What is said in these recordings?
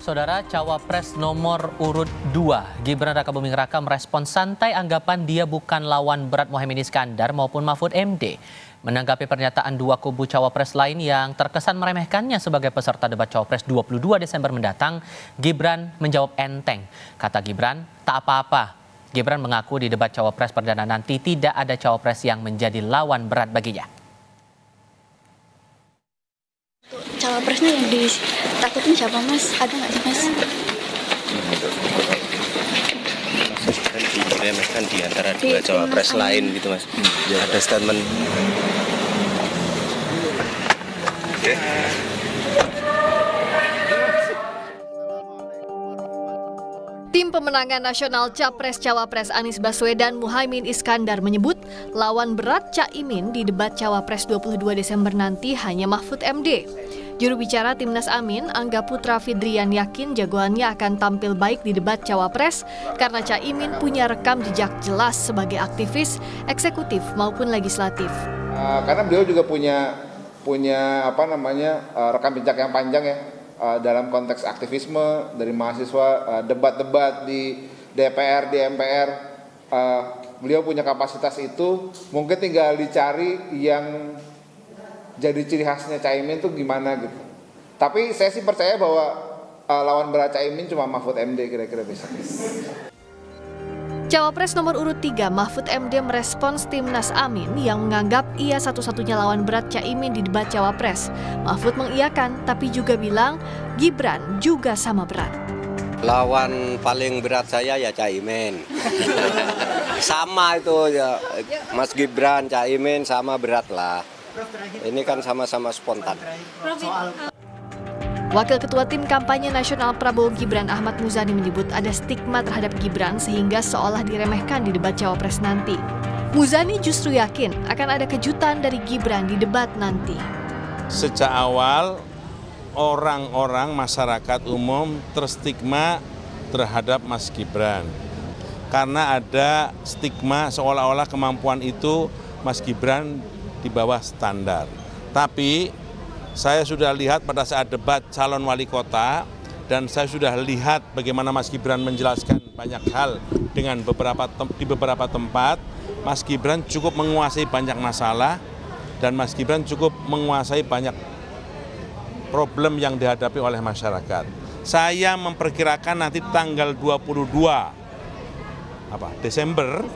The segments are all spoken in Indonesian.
Saudara cawapres nomor urut 2 Gibran Raka Buming Raka merespon santai anggapan dia bukan lawan berat Mohaimin Iskandar maupun Mahfud MD. Menanggapi pernyataan dua kubu cawapres lain yang terkesan meremehkannya sebagai peserta debat cawapres 22 Desember mendatang, Gibran menjawab enteng. Kata Gibran, tak apa-apa. Gibran mengaku di debat cawapres perdana nanti tidak ada cawapres yang menjadi lawan berat baginya. Cawapresnya yang di takutin siapa mas? Ada nggak sih mas? Ya, mas kan di antara dua cawapres lain gitu mas. Ya, ada statement. Oke. Tim pemenangan nasional Capres Cawapres Anies Baswedan Muhaimin Iskandar menyebut lawan berat Caimin di debat Cawapres 22 Desember nanti hanya Mahfud MD. Juru bicara Timnas Amin, Angga Putra Fidrian yakin jagoannya akan tampil baik di debat Cawapres karena Caimin punya rekam jejak jelas sebagai aktivis, eksekutif maupun legislatif. Uh, karena beliau juga punya punya apa namanya uh, rekam jejak yang panjang ya uh, dalam konteks aktivisme dari mahasiswa debat-debat uh, di DPR di MPR uh, beliau punya kapasitas itu mungkin tinggal dicari yang jadi ciri khasnya Caimin tuh gimana gitu. Tapi saya sih percaya bahwa uh, lawan berat Caimin cuma Mahfud MD kira-kira bisa. Cawapres nomor urut 3 Mahfud MD merespons Timnas Amin yang menganggap ia satu-satunya lawan berat Caimin di debat Cawapres. Mahfud mengiyakan tapi juga bilang Gibran juga sama berat. Lawan paling berat saya ya Caimin. sama itu ya Mas Gibran, Caimin sama berat lah. Ini kan sama-sama spontan. Wakil Ketua Tim Kampanye Nasional Prabowo Gibran Ahmad Muzani menyebut ada stigma terhadap Gibran sehingga seolah diremehkan di debat Cawapres nanti. Muzani justru yakin akan ada kejutan dari Gibran di debat nanti. Sejak awal orang-orang masyarakat umum terstigma terhadap Mas Gibran. Karena ada stigma seolah-olah kemampuan itu Mas Gibran di bawah standar. Tapi saya sudah lihat pada saat debat calon wali kota dan saya sudah lihat bagaimana Mas Gibran menjelaskan banyak hal dengan beberapa di beberapa tempat. Mas Gibran cukup menguasai banyak masalah dan Mas Gibran cukup menguasai banyak problem yang dihadapi oleh masyarakat. Saya memperkirakan nanti tanggal 22 apa Desember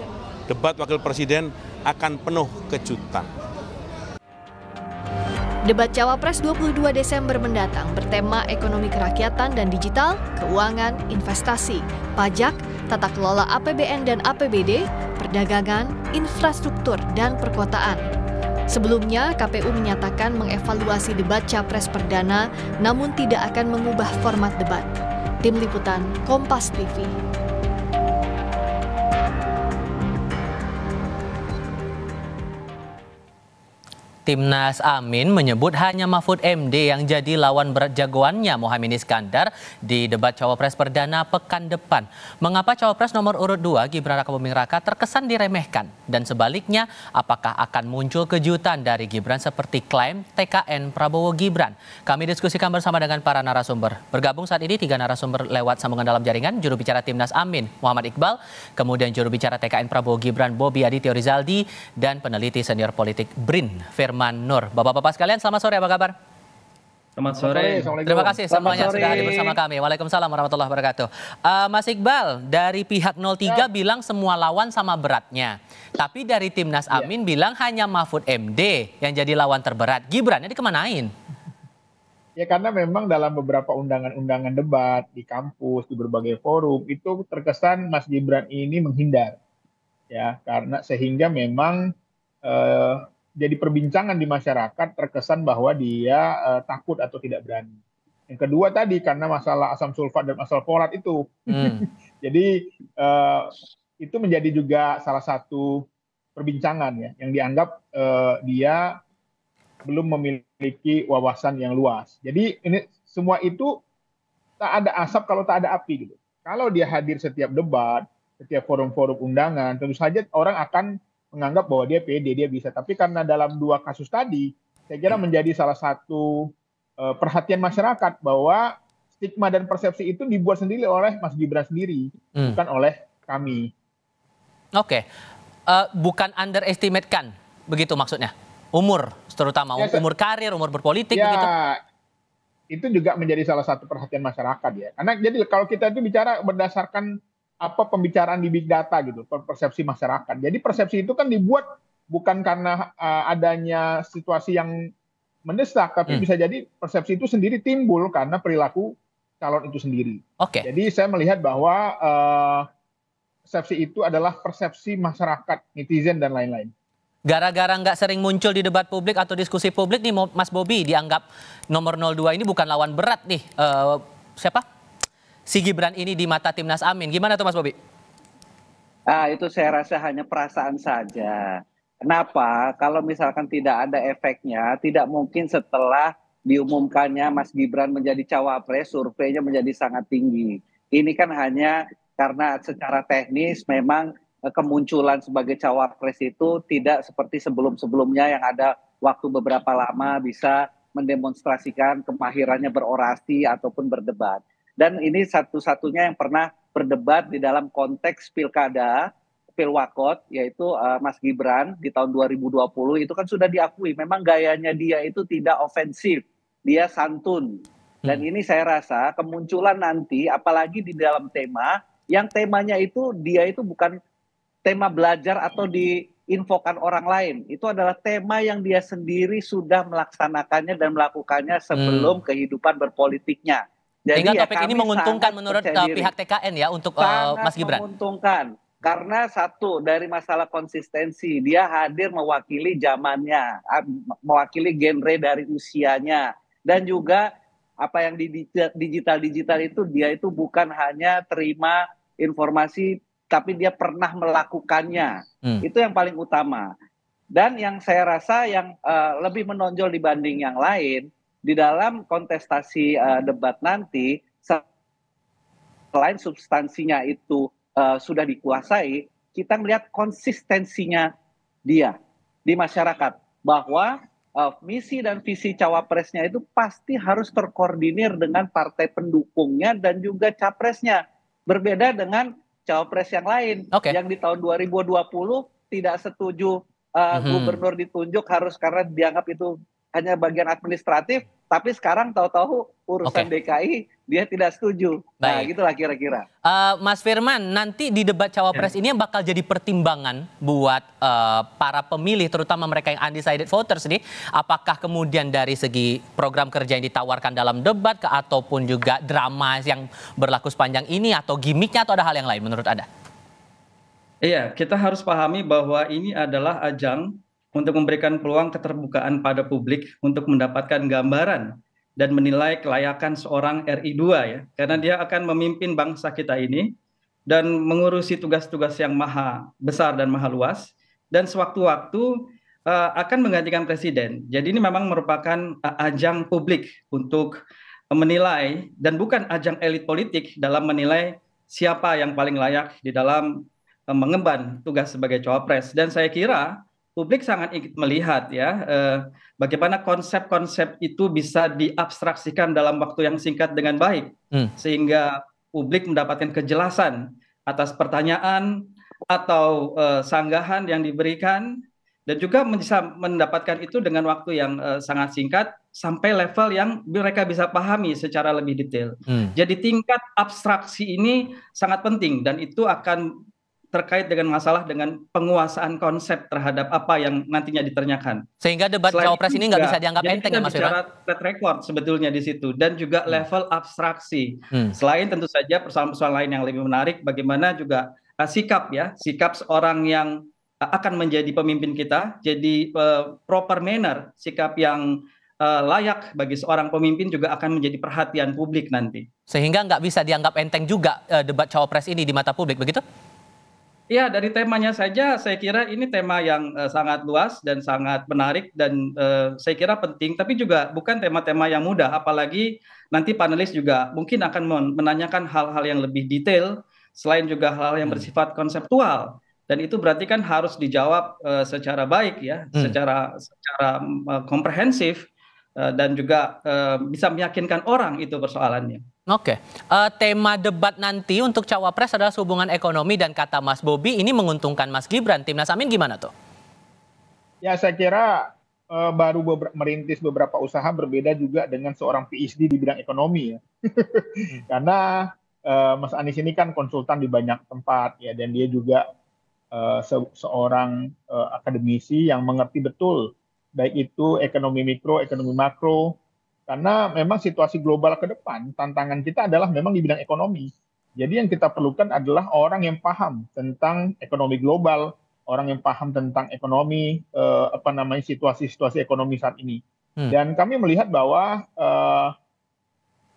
debat wakil presiden akan penuh kejutan. Debat Cawapres 22 Desember mendatang bertema ekonomi kerakyatan dan digital, keuangan, investasi, pajak, tata kelola APBN dan APBD, perdagangan, infrastruktur, dan perkotaan. Sebelumnya, KPU menyatakan mengevaluasi debat Capres Perdana namun tidak akan mengubah format debat. Tim Liputan Kompas TV Timnas Amin menyebut hanya Mahfud MD yang jadi lawan berat jagoannya Mohaimin Iskandar di debat cawapres perdana pekan depan. Mengapa cawapres nomor urut 2 Gibran Raka Buming Raka terkesan diremehkan dan sebaliknya apakah akan muncul kejutan dari Gibran seperti klaim TKN Prabowo Gibran? Kami diskusikan bersama dengan para narasumber. Bergabung saat ini tiga narasumber lewat sambungan dalam jaringan juru bicara Timnas Amin Muhammad Iqbal, kemudian juru bicara TKN Prabowo Gibran Bobi Adi Rizaldi dan peneliti senior politik BRIN Firman Firman Nur. Bapak-bapak sekalian, selamat sore, apa kabar? Selamat sore. Terima kasih semuanya sore. sudah hadir bersama kami. Waalaikumsalam warahmatullahi wabarakatuh. Uh, Mas Iqbal, dari pihak 03 ya. bilang semua lawan sama beratnya. Tapi dari Timnas ya. Amin ya. bilang hanya Mahfud MD yang jadi lawan terberat. Gibran, ini kemanain? Ya karena memang dalam beberapa undangan-undangan debat di kampus, di berbagai forum, itu terkesan Mas Gibran ini menghindar. Ya, karena sehingga memang eh, jadi perbincangan di masyarakat terkesan bahwa dia uh, takut atau tidak berani. Yang kedua tadi karena masalah asam sulfat dan asam folat itu, hmm. jadi uh, itu menjadi juga salah satu perbincangan ya, yang dianggap uh, dia belum memiliki wawasan yang luas. Jadi ini semua itu tak ada asap kalau tak ada api gitu. Kalau dia hadir setiap debat, setiap forum-forum undangan, tentu saja orang akan menganggap bahwa dia pede, dia bisa. Tapi karena dalam dua kasus tadi, saya kira menjadi salah satu eh, perhatian masyarakat bahwa stigma dan persepsi itu dibuat sendiri oleh Mas Gibran sendiri, hmm. bukan oleh kami. Oke, okay. uh, eh, bukan underestimate kan, begitu maksudnya? Umur, terutama ya, umur karir, umur berpolitik, ya, begitu? Itu juga menjadi salah satu perhatian masyarakat ya. Karena jadi kalau kita itu bicara berdasarkan apa pembicaraan di big data gitu, persepsi masyarakat. Jadi persepsi itu kan dibuat bukan karena uh, adanya situasi yang mendesak, tapi hmm. bisa jadi persepsi itu sendiri timbul karena perilaku calon itu sendiri. Oke. Okay. Jadi saya melihat bahwa uh, persepsi itu adalah persepsi masyarakat, netizen dan lain-lain. Gara-gara nggak sering muncul di debat publik atau diskusi publik nih Mas Bobi dianggap nomor 02 ini bukan lawan berat nih. Uh, siapa? si Gibran ini di mata timnas Amin. Gimana tuh Mas Bobi? Ah, itu saya rasa hanya perasaan saja. Kenapa? Kalau misalkan tidak ada efeknya, tidak mungkin setelah diumumkannya Mas Gibran menjadi cawapres, surveinya menjadi sangat tinggi. Ini kan hanya karena secara teknis memang eh, kemunculan sebagai cawapres itu tidak seperti sebelum-sebelumnya yang ada waktu beberapa lama bisa mendemonstrasikan kemahirannya berorasi ataupun berdebat dan ini satu-satunya yang pernah berdebat di dalam konteks pilkada pilwakot yaitu uh, Mas Gibran di tahun 2020 itu kan sudah diakui memang gayanya dia itu tidak ofensif dia santun hmm. dan ini saya rasa kemunculan nanti apalagi di dalam tema yang temanya itu dia itu bukan tema belajar atau diinfokan orang lain itu adalah tema yang dia sendiri sudah melaksanakannya dan melakukannya sebelum hmm. kehidupan berpolitiknya jadi Sehingga ya topik ini menguntungkan menurut uh, pihak TKN ya untuk uh, Mas Gibran. Menguntungkan karena satu dari masalah konsistensi dia hadir mewakili zamannya, mewakili genre dari usianya dan juga apa yang di digital digital itu dia itu bukan hanya terima informasi tapi dia pernah melakukannya. Hmm. Itu yang paling utama. Dan yang saya rasa yang uh, lebih menonjol dibanding yang lain di dalam kontestasi eh, debat nanti selain substansinya itu eh, sudah dikuasai kita melihat konsistensinya dia di masyarakat bahwa uh, misi dan visi cawapresnya itu pasti harus terkoordinir dengan partai pendukungnya dan juga capresnya berbeda dengan cawapres yang lain okay. yang di tahun 2020 tidak setuju uh, mm -hmm. gubernur ditunjuk harus karena dianggap itu hanya bagian administratif, tapi sekarang tahu-tahu urusan okay. DKI dia tidak setuju. Nah, Baik. Nah, gitulah kira-kira. Uh, Mas Firman, nanti di debat cawapres yeah. ini yang bakal jadi pertimbangan buat uh, para pemilih, terutama mereka yang undecided voters nih, apakah kemudian dari segi program kerja yang ditawarkan dalam debat ke ataupun juga drama yang berlaku sepanjang ini atau gimmicknya atau ada hal yang lain menurut Anda? Iya, kita harus pahami bahwa ini adalah ajang untuk memberikan peluang keterbukaan pada publik untuk mendapatkan gambaran dan menilai kelayakan seorang RI2 ya. Karena dia akan memimpin bangsa kita ini dan mengurusi tugas-tugas yang maha besar dan maha luas dan sewaktu-waktu uh, akan menggantikan presiden. Jadi ini memang merupakan uh, ajang publik untuk menilai dan bukan ajang elit politik dalam menilai siapa yang paling layak di dalam uh, mengemban tugas sebagai cawapres. Dan saya kira publik sangat ingin melihat ya eh, bagaimana konsep-konsep itu bisa diabstraksikan dalam waktu yang singkat dengan baik hmm. sehingga publik mendapatkan kejelasan atas pertanyaan atau eh, sanggahan yang diberikan dan juga bisa mendapatkan itu dengan waktu yang eh, sangat singkat sampai level yang mereka bisa pahami secara lebih detail. Hmm. Jadi tingkat abstraksi ini sangat penting dan itu akan terkait dengan masalah dengan penguasaan konsep terhadap apa yang nantinya diternyakan Sehingga debat cawapres ini nggak bisa dianggap enteng ya Mas bicara track record sebetulnya di situ dan juga hmm. level abstraksi. Hmm. Selain tentu saja persoalan-persoalan lain yang lebih menarik bagaimana juga uh, sikap ya, sikap seorang yang uh, akan menjadi pemimpin kita, jadi uh, proper manner, sikap yang layak bagi seorang pemimpin juga akan menjadi perhatian publik nanti. Sehingga nggak bisa dianggap enteng juga debat cawapres ini di mata publik, begitu? Ya, dari temanya saja saya kira ini tema yang uh, sangat luas dan sangat menarik dan uh, saya kira penting tapi juga bukan tema-tema yang mudah apalagi nanti panelis juga mungkin akan menanyakan hal-hal yang lebih detail selain juga hal-hal yang hmm. bersifat konseptual dan itu berarti kan harus dijawab uh, secara baik ya, hmm. secara secara uh, komprehensif uh, dan juga uh, bisa meyakinkan orang itu persoalannya. Oke, okay. uh, eh, tema debat nanti untuk cawapres adalah hubungan ekonomi dan kata Mas Bobi ini menguntungkan Mas Gibran. Timnas Amin gimana tuh? Ya saya kira uh, baru beber merintis beberapa usaha berbeda juga dengan seorang PhD di bidang ekonomi ya, hmm. karena uh, Mas Anies ini kan konsultan di banyak tempat ya dan dia juga uh, se seorang uh, akademisi yang mengerti betul baik itu ekonomi mikro, ekonomi makro, karena memang situasi global ke depan, tantangan kita adalah memang di bidang ekonomi. Jadi yang kita perlukan adalah orang yang paham tentang ekonomi global, orang yang paham tentang ekonomi, eh, apa namanya situasi-situasi ekonomi saat ini. Hmm. Dan kami melihat bahwa eh,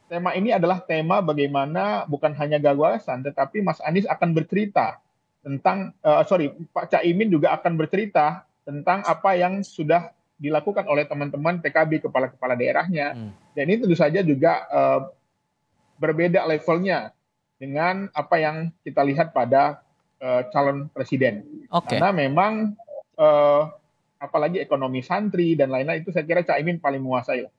tema ini adalah tema bagaimana bukan hanya gagasan, tetapi Mas Anies akan bercerita tentang, eh, sorry, Pak Caimin juga akan bercerita tentang apa yang sudah dilakukan oleh teman-teman PKB kepala-kepala daerahnya. Hmm. Dan ini tentu saja juga uh, berbeda levelnya dengan apa yang kita lihat pada uh, calon presiden. Okay. Karena memang uh, apalagi ekonomi santri dan lain-lain itu saya kira Caimin paling menguasai.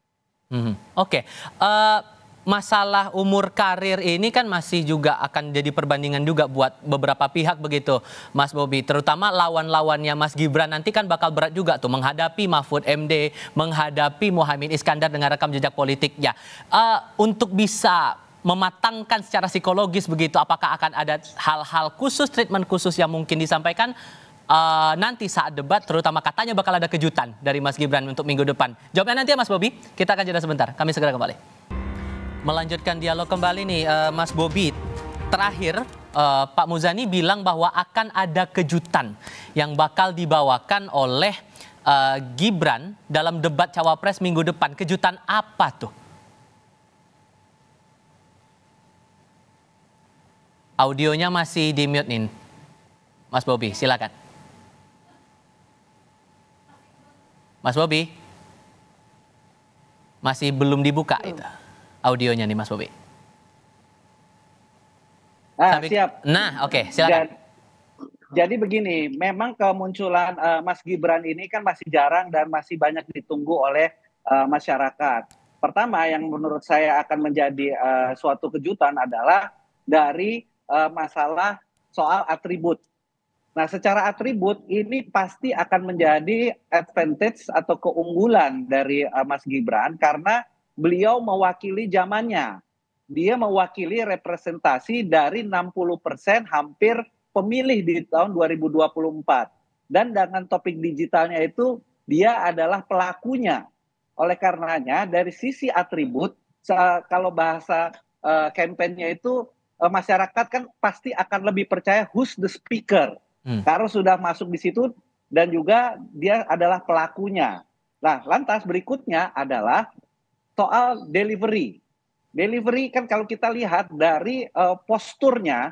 Hmm. Oke. Okay. Uh masalah umur karir ini kan masih juga akan jadi perbandingan juga buat beberapa pihak begitu, Mas Bobi. Terutama lawan-lawannya Mas Gibran nanti kan bakal berat juga tuh menghadapi Mahfud MD, menghadapi Mohaimin Iskandar dengan rekam jejak politiknya. Uh, untuk bisa mematangkan secara psikologis begitu, apakah akan ada hal-hal khusus, treatment khusus yang mungkin disampaikan? uh, nanti saat debat terutama katanya bakal ada kejutan dari Mas Gibran untuk minggu depan. Jawabnya nanti ya Mas Bobi, kita akan jeda sebentar. Kami segera kembali melanjutkan dialog kembali nih uh, Mas Bobi. Terakhir uh, Pak Muzani bilang bahwa akan ada kejutan yang bakal dibawakan oleh uh, Gibran dalam debat cawapres minggu depan. Kejutan apa tuh? Audionya masih di mute nih. Mas Bobi, silakan. Mas Bobi, masih belum dibuka itu audionya nih Mas Bobi. Ah, Sambil... siap. Nah, oke, okay, silakan. Dan, jadi begini, memang kemunculan uh, Mas Gibran ini kan masih jarang dan masih banyak ditunggu oleh uh, masyarakat. Pertama yang menurut saya akan menjadi uh, suatu kejutan adalah dari uh, masalah soal atribut. Nah, secara atribut ini pasti akan menjadi advantage atau keunggulan dari uh, Mas Gibran karena beliau mewakili zamannya. Dia mewakili representasi dari 60% hampir pemilih di tahun 2024. Dan dengan topik digitalnya itu dia adalah pelakunya. Oleh karenanya dari sisi atribut kalau bahasa uh, eh, kampanyenya itu uh, masyarakat kan pasti akan lebih percaya who's the speaker. Hmm. Karena sudah masuk di situ dan juga dia adalah pelakunya. Nah, lantas berikutnya adalah soal delivery. Delivery kan kalau kita lihat dari uh, posturnya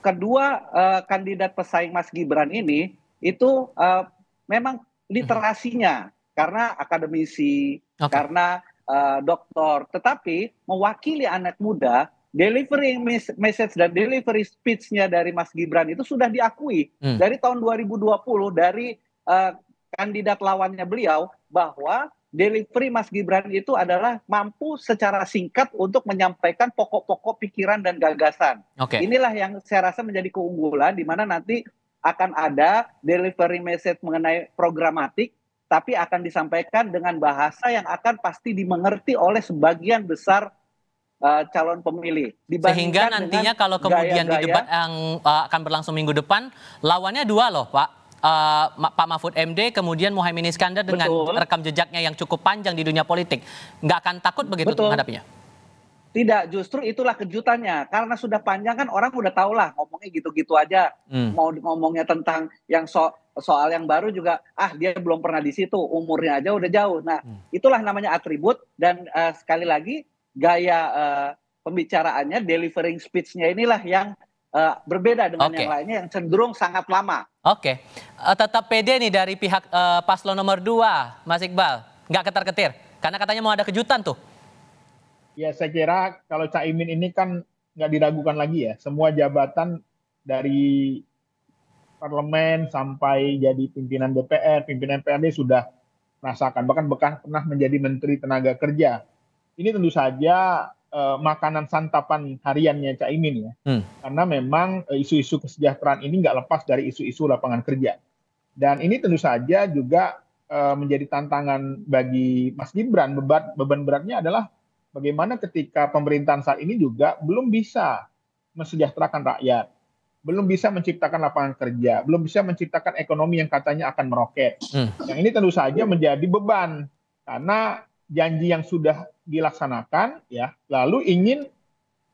kedua uh, kandidat pesaing Mas Gibran ini itu uh, memang literasinya karena akademisi, okay. karena uh, doktor, tetapi mewakili anak muda delivery message dan delivery speech-nya dari Mas Gibran itu sudah diakui hmm. dari tahun 2020 dari uh, kandidat lawannya beliau bahwa delivery Mas Gibran itu adalah mampu secara singkat untuk menyampaikan pokok-pokok pikiran dan gagasan. Okay. Inilah yang saya rasa menjadi keunggulan di mana nanti akan ada delivery message mengenai programatik tapi akan disampaikan dengan bahasa yang akan pasti dimengerti oleh sebagian besar uh, calon pemilih. Sehingga nantinya kalau kemudian gaya -gaya, di debat yang uh, akan berlangsung minggu depan lawannya dua loh, Pak uh, Pak Mahfud MD kemudian Mohaimin Iskandar dengan Betul. rekam jejaknya yang cukup panjang di dunia politik nggak akan takut begitu Betul. menghadapinya tidak justru itulah kejutannya karena sudah panjang kan orang udah tau lah ngomongnya gitu-gitu aja hmm. mau ngomongnya tentang yang so soal yang baru juga ah dia belum pernah di situ umurnya aja udah jauh nah hmm. itulah namanya atribut dan uh, sekali lagi gaya uh, pembicaraannya delivering speech-nya inilah yang Uh, berbeda dengan okay. yang lainnya yang cenderung sangat lama. Oke, okay. uh, eh, tetap pede nih dari pihak uh, paslon nomor 2, Mas Iqbal. Nggak ketar-ketir, karena katanya mau ada kejutan tuh. Ya, saya kira kalau Caimin ini kan nggak diragukan lagi ya. Semua jabatan dari parlemen sampai jadi pimpinan DPR, pimpinan PRD sudah merasakan. Bahkan bekas pernah menjadi Menteri Tenaga Kerja. Ini tentu saja uh, makanan santapan hariannya Caimin ya. Hmm. Karena memang eh, isu-isu uh, kesejahteraan ini nggak lepas dari isu-isu lapangan kerja. Dan ini tentu saja juga uh, menjadi tantangan bagi Mas Gibran. Beban, beban beratnya adalah bagaimana ketika pemerintahan saat ini juga belum bisa mensejahterakan rakyat, belum bisa menciptakan lapangan kerja, belum bisa menciptakan ekonomi yang katanya akan meroket. Hmm. Yang ini tentu saja menjadi beban karena janji yang sudah dilaksanakan ya lalu ingin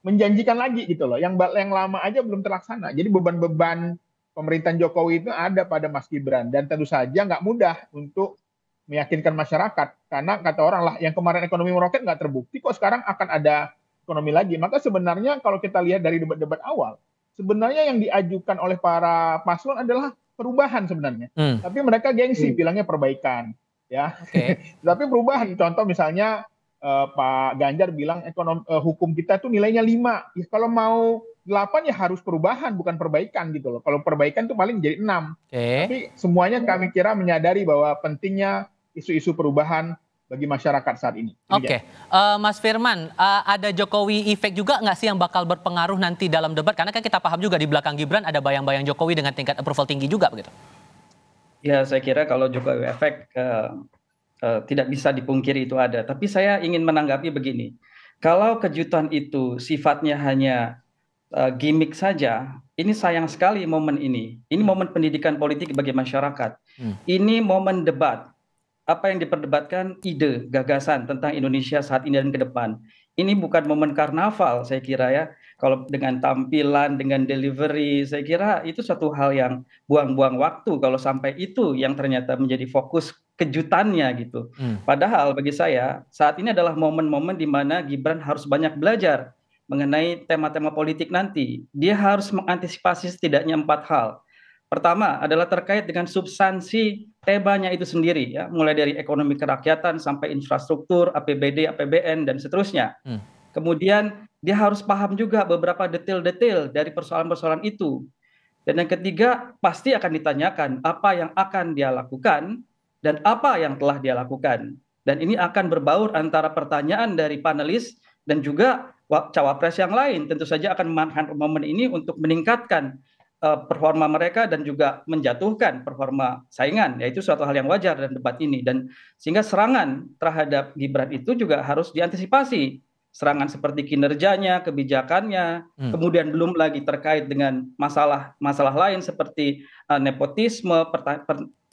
menjanjikan lagi gitu loh yang yang lama aja belum terlaksana jadi beban-beban pemerintahan Jokowi itu ada pada Mas Gibran dan tentu saja nggak mudah untuk meyakinkan masyarakat karena kata orang lah yang kemarin ekonomi meroket nggak terbukti kok sekarang akan ada ekonomi lagi maka sebenarnya kalau kita lihat dari debat-debat awal sebenarnya yang diajukan oleh para paslon adalah perubahan sebenarnya hmm. tapi mereka gengsi hmm. bilangnya perbaikan ya. Okay. Tapi perubahan contoh misalnya eh, Pak Ganjar bilang ekonom uh, hukum kita tuh nilainya lima. Ya kalau mau delapan ya harus perubahan bukan perbaikan gitu loh. Kalau perbaikan tuh paling jadi enam. Okay. Tapi semuanya kami kira menyadari bahwa pentingnya isu-isu perubahan bagi masyarakat saat ini. Oke, okay. uh, eh, Mas Firman, uh, ada Jokowi efek juga nggak sih yang bakal berpengaruh nanti dalam debat? Karena kan kita paham juga di belakang Gibran ada bayang-bayang Jokowi dengan tingkat approval tinggi juga begitu. Ya, saya kira kalau Jokowi efek uh, uh, tidak bisa dipungkiri itu ada. Tapi saya ingin menanggapi begini. Kalau kejutan itu sifatnya hanya uh, gimmick saja, ini sayang sekali momen ini. Ini hmm. momen pendidikan politik bagi masyarakat. Hmm. Ini momen debat. Apa yang diperdebatkan ide, gagasan tentang Indonesia saat ini dan ke depan. Ini bukan momen karnaval saya kira ya kalau dengan tampilan, dengan delivery, saya kira itu satu hal yang buang-buang waktu kalau sampai itu yang ternyata menjadi fokus kejutannya gitu. Hmm. Padahal bagi saya saat ini adalah momen-momen di mana Gibran harus banyak belajar mengenai tema-tema politik nanti. Dia harus mengantisipasi setidaknya empat hal. Pertama adalah terkait dengan substansi tebanya itu sendiri ya, mulai dari ekonomi kerakyatan sampai infrastruktur, APBD, APBN dan seterusnya. Hmm. Kemudian dia harus paham juga beberapa detail-detail dari persoalan-persoalan itu. Dan yang ketiga, pasti akan ditanyakan apa yang akan dia lakukan dan apa yang telah dia lakukan. Dan ini akan berbaur antara pertanyaan dari panelis dan juga cawapres yang lain. Tentu saja akan memanfaatkan momen ini untuk meningkatkan uh, performa mereka dan juga menjatuhkan performa saingan. Yaitu suatu hal yang wajar dan debat ini. Dan sehingga serangan terhadap Gibran itu juga harus diantisipasi serangan seperti kinerjanya, kebijakannya, hmm. kemudian belum lagi terkait dengan masalah-masalah lain seperti uh, nepotisme,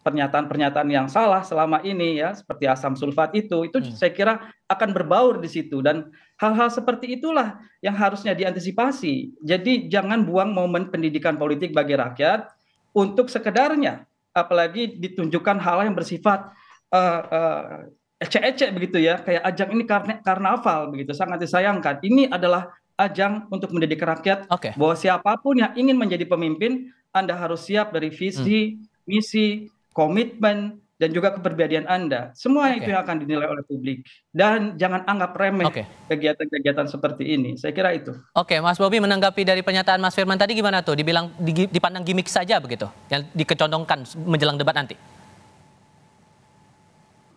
pernyataan-pernyataan yang salah selama ini ya seperti asam sulfat itu itu hmm. saya kira akan berbaur di situ dan hal-hal seperti itulah yang harusnya diantisipasi. Jadi jangan buang momen pendidikan politik bagi rakyat untuk sekedarnya apalagi ditunjukkan hal yang bersifat uh, uh, ecek-ecek begitu ya, kayak ajang ini karne, karnaval begitu, sangat disayangkan. Ini adalah ajang untuk mendidik rakyat okay. bahwa siapapun yang ingin menjadi pemimpin, Anda harus siap dari visi, hmm. misi, komitmen, dan juga keperbedaan Anda. Semua okay. itu yang akan dinilai oleh publik. Dan jangan anggap remeh kegiatan-kegiatan okay. seperti ini. Saya kira itu. Oke, okay, Mas Bobi menanggapi dari pernyataan Mas Firman tadi gimana tuh? Dibilang dipandang gimmick saja begitu yang dikecondongkan menjelang debat nanti.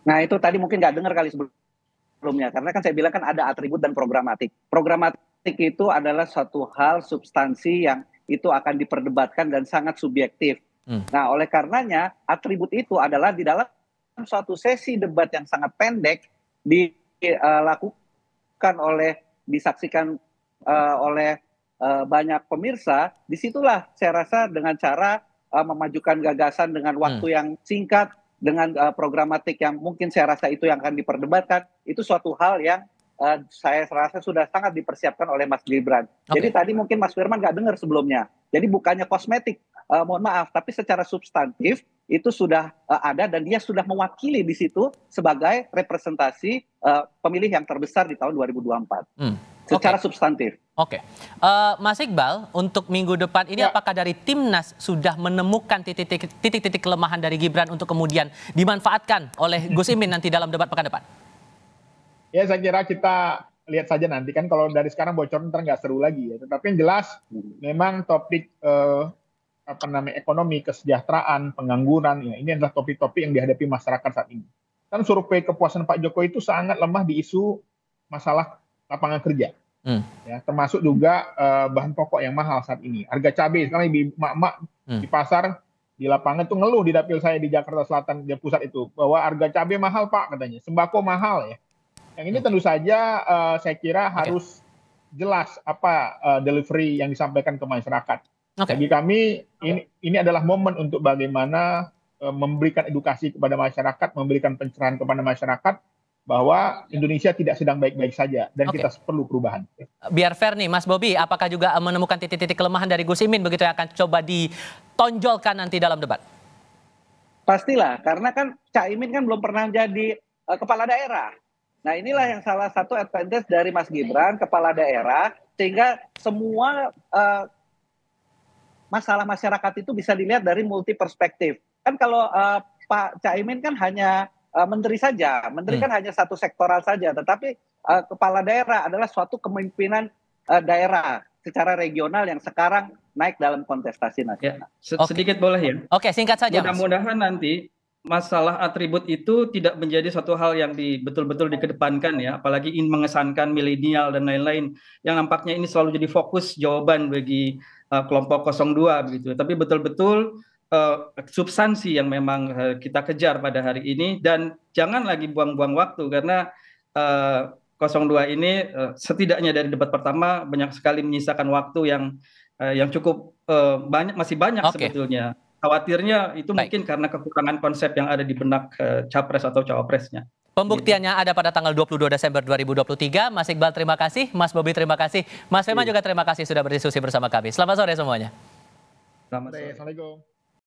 Nah itu tadi mungkin nggak dengar kali sebelumnya, karena kan saya bilang kan ada atribut dan programatik. Programatik itu adalah suatu hal substansi yang itu akan diperdebatkan dan sangat subjektif. Hmm. Nah oleh karenanya atribut itu adalah di dalam suatu sesi debat yang sangat pendek dilakukan eh, oleh disaksikan uh, oleh uh, banyak pemirsa, disitulah saya rasa dengan cara uh, memajukan gagasan dengan waktu hmm. yang singkat dengan uh, programatik yang mungkin saya rasa itu yang akan diperdebatkan itu suatu hal yang uh, saya rasa sudah sangat dipersiapkan oleh Mas Gibran. Okay. Jadi tadi mungkin Mas Firman nggak dengar sebelumnya. Jadi bukannya kosmetik, uh, mohon maaf, tapi secara substantif itu sudah uh, ada dan dia sudah mewakili di situ sebagai representasi uh, pemilih yang terbesar di tahun 2024. Hmm secara okay. substantif. Oke, okay. uh, eh, Mas Iqbal, untuk minggu depan ini ya. apakah dari timnas sudah menemukan titik-titik kelemahan dari Gibran untuk kemudian dimanfaatkan oleh Gus Imin nanti dalam debat pekan depan? Ya, saya kira kita lihat saja nanti kan kalau dari sekarang bocor ntar nggak seru lagi ya. Tetapi yang jelas memang topik eh, apa namanya ekonomi, kesejahteraan, pengangguran ya ini adalah topik-topik yang dihadapi masyarakat saat ini. Kan survei kepuasan Pak Jokowi itu sangat lemah di isu masalah lapangan kerja. Hmm. Ya, termasuk juga uh, bahan pokok yang mahal saat ini. Harga cabai sekarang lebih mak-mak hmm. di pasar di lapangan tuh ngeluh di dapil saya di Jakarta Selatan di pusat itu bahwa harga cabai mahal Pak katanya, sembako mahal ya. Yang ini hmm. tentu saja uh, saya kira okay. harus jelas apa uh, delivery yang disampaikan ke masyarakat. Okay. Bagi kami ini ini adalah momen untuk bagaimana uh, memberikan edukasi kepada masyarakat, memberikan pencerahan kepada masyarakat bahwa Indonesia tidak sedang baik-baik saja dan okay. kita perlu perubahan. Biar fair nih Mas Bobi, apakah juga eh, menemukan titik-titik kelemahan dari Gus Imin begitu yang akan coba ditonjolkan nanti dalam debat? Pastilah, karena kan Cak Imin kan belum pernah jadi uh, kepala daerah. Nah, inilah yang salah satu advantage dari Mas Gibran kepala daerah sehingga semua uh, masalah masyarakat itu bisa dilihat dari multi perspektif. Kan kalau uh, Pak Caimin kan hanya uh, menteri saja. Menteri hmm. kan hanya satu sektoral saja, tetapi uh, kepala daerah adalah suatu kemimpinan uh, eh, daerah secara regional yang sekarang naik dalam kontestasi ya, nasional. Ya, okay. Sedikit boleh ya? Oke, okay, singkat saja. Mudah-mudahan nanti masalah atribut itu tidak menjadi suatu hal yang di, betul-betul dikedepankan ya, apalagi ingin mengesankan milenial dan lain-lain yang nampaknya ini selalu jadi fokus jawaban bagi uh, kelompok 02 begitu. Tapi betul-betul uh, substansi yang memang uh, kita kejar pada hari ini dan jangan lagi buang-buang waktu karena uh, eh, 02 ini uh, setidaknya dari debat pertama banyak sekali menyisakan waktu yang uh, yang cukup uh, banyak masih banyak okay. sebetulnya. Khawatirnya itu Baik. mungkin karena kekurangan konsep yang ada di benak uh, capres atau cawapresnya. Pembuktiannya ada pada tanggal 22 Desember 2023. Mas Iqbal terima kasih, Mas Bobi terima kasih, Mas Fema iya. juga terima kasih sudah berdiskusi bersama kami. Selamat sore semuanya. Selamat sore. Assalamualaikum.